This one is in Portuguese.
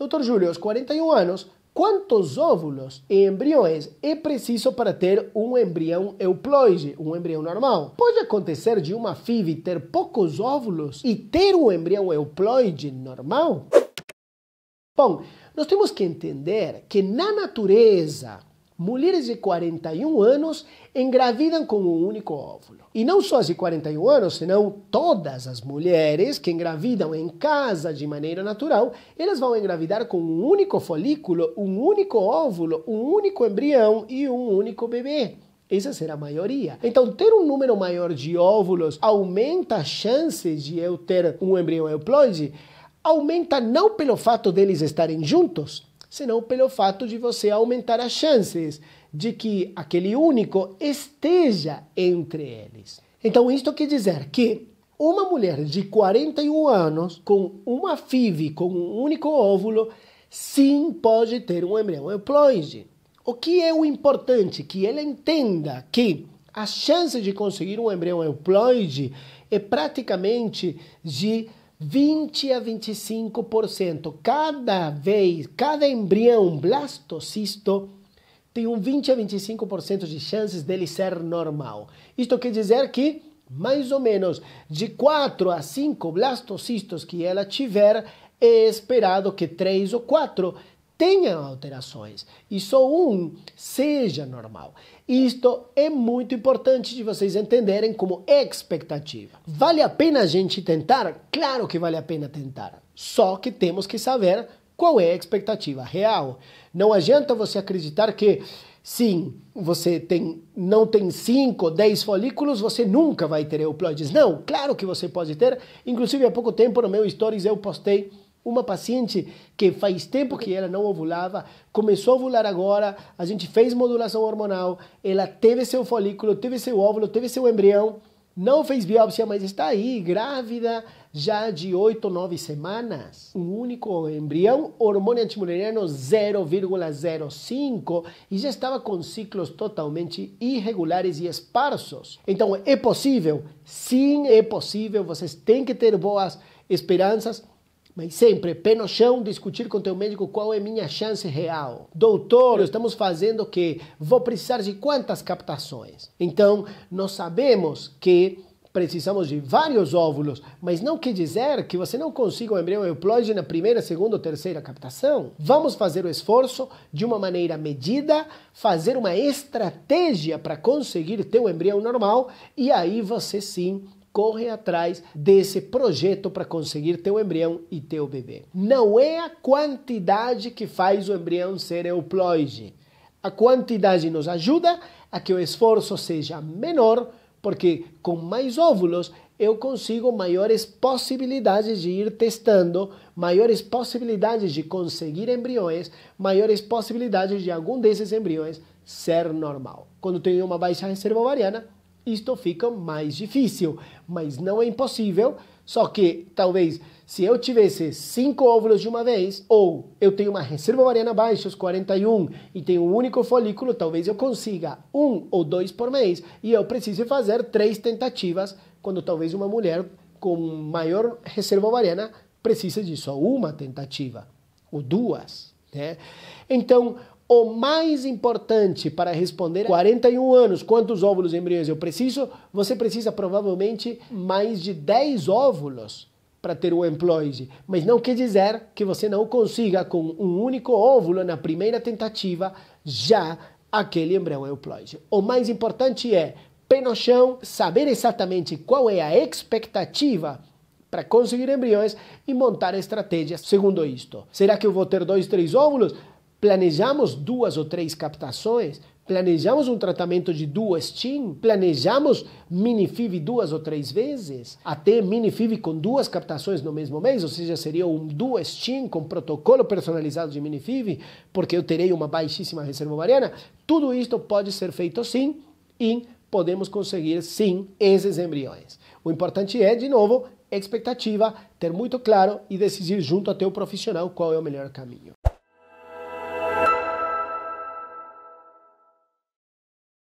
Doutor Júlio, aos 41 anos, quantos óvulos e embriões é preciso para ter um embrião euploide, um embrião normal? Pode acontecer de uma FIV ter poucos óvulos e ter um embrião euploide normal? Bom, nós temos que entender que na natureza mulheres de 41 anos engravidam com um único óvulo. E não só as de 41 anos, senão todas as mulheres que engravidam em casa de maneira natural, elas vão engravidar com um único folículo, um único óvulo, um único embrião e um único bebê. Essa será a maioria. Então, ter um número maior de óvulos aumenta a chance de eu ter um embrião euploide? Aumenta não pelo fato deles estarem juntos, senão pelo fato de você aumentar as chances de que aquele único esteja entre eles. Então, isto quer dizer que uma mulher de 41 anos com uma FIV, com um único óvulo, sim pode ter um embrião euploide. O que é o importante? Que ela entenda que a chance de conseguir um embrião euploide é praticamente de 20 a 25%. Cada vez, cada embrião blastocisto tem um 20 a 25% de chances dele ser normal. Isto quer dizer que, mais ou menos, de 4 a 5 blastocistos que ela tiver, é esperado que 3 ou 4 tenham alterações e só um seja normal. Isto é muito importante de vocês entenderem como expectativa. Vale a pena a gente tentar? Claro que vale a pena tentar. Só que temos que saber qual é a expectativa real. Não adianta você acreditar que sim, você tem, não tem 5, 10 folículos, você nunca vai ter euploides. Não, claro que você pode ter. Inclusive, há pouco tempo no meu Stories eu postei uma paciente que faz tempo que ela não ovulava, começou a ovular agora, a gente fez modulação hormonal, ela teve seu folículo, teve seu óvulo, teve seu embrião, não fez biópsia, mas está aí, grávida, já de 8, 9 semanas. Um único embrião, hormônio antimuleriano 0,05 e já estava com ciclos totalmente irregulares e esparsos. Então, é possível? Sim, é possível. Vocês têm que ter boas esperanças mas sempre, pé no chão, discutir com teu médico qual é minha chance real. Doutor, estamos fazendo o quê? Vou precisar de quantas captações? Então, nós sabemos que precisamos de vários óvulos, mas não quer dizer que você não consiga um embrião euploide na primeira, segunda ou terceira captação. Vamos fazer o esforço de uma maneira medida, fazer uma estratégia para conseguir ter um embrião normal e aí você sim corre atrás desse projeto para conseguir teu embrião e teu bebê. Não é a quantidade que faz o embrião ser euploide. A quantidade nos ajuda a que o esforço seja menor, porque com mais óvulos eu consigo maiores possibilidades de ir testando, maiores possibilidades de conseguir embriões, maiores possibilidades de algum desses embriões ser normal. Quando tenho uma baixa reserva ovariana, isto fica mais difícil, mas não é impossível. Só que talvez se eu tivesse cinco óvulos de uma vez, ou eu tenho uma reserva ovariana baixa, os 41, e tenho um único folículo, talvez eu consiga um ou dois por mês, e eu precise fazer três tentativas, quando talvez uma mulher com maior reserva ovariana precise de só uma tentativa, ou duas. Né? Então, o mais importante para responder 41 anos, quantos óvulos e embriões eu preciso? Você precisa provavelmente mais de 10 óvulos para ter o emploide. mas não quer dizer que você não consiga com um único óvulo na primeira tentativa já aquele embrião é euploide. O mais importante é pé no chão, saber exatamente qual é a expectativa para conseguir embriões e montar estratégias segundo isto. Será que eu vou ter dois, três óvulos? planejamos duas ou três captações, planejamos um tratamento de duas TIM, planejamos mini FIV duas ou três vezes, até mini FIV com duas captações no mesmo mês, ou seja, seria um duas TIM com protocolo personalizado de mini FIV, porque eu terei uma baixíssima reserva ovariana. Tudo isto pode ser feito sim e podemos conseguir sim esses embriões. O importante é, de novo, expectativa, ter muito claro e decidir junto a teu profissional qual é o melhor caminho.